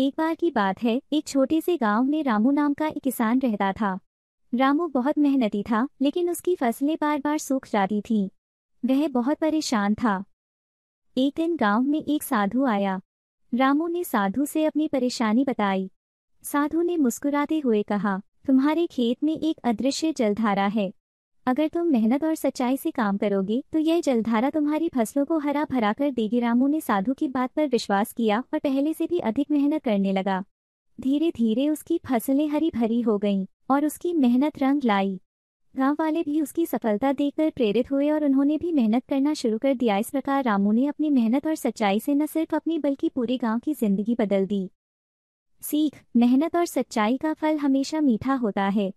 एक बार की बात है एक छोटे से गांव में रामू नाम का एक किसान रहता था रामू बहुत मेहनती था लेकिन उसकी फसलें बार बार सूख जाती थीं। वह बहुत परेशान था एक दिन गांव में एक साधु आया रामू ने साधु से अपनी परेशानी बताई साधु ने मुस्कुराते हुए कहा तुम्हारे खेत में एक अदृश्य जलधारा है अगर तुम मेहनत और सच्चाई से काम करोगे तो यह जलधारा तुम्हारी फसलों को हरा भरा कर देगी रामू ने साधु की बात पर विश्वास किया और पहले से भी अधिक मेहनत करने लगा धीरे धीरे उसकी फसलें हरी भरी हो गईं और उसकी मेहनत रंग लाई गांव वाले भी उसकी सफलता देखकर प्रेरित हुए और उन्होंने भी मेहनत करना शुरू कर दिया इस प्रकार रामू ने अपनी मेहनत और सच्चाई से न सिर्फ अपनी बल्कि पूरे गांव की जिंदगी बदल दी सीख मेहनत और सच्चाई का फल हमेशा मीठा होता है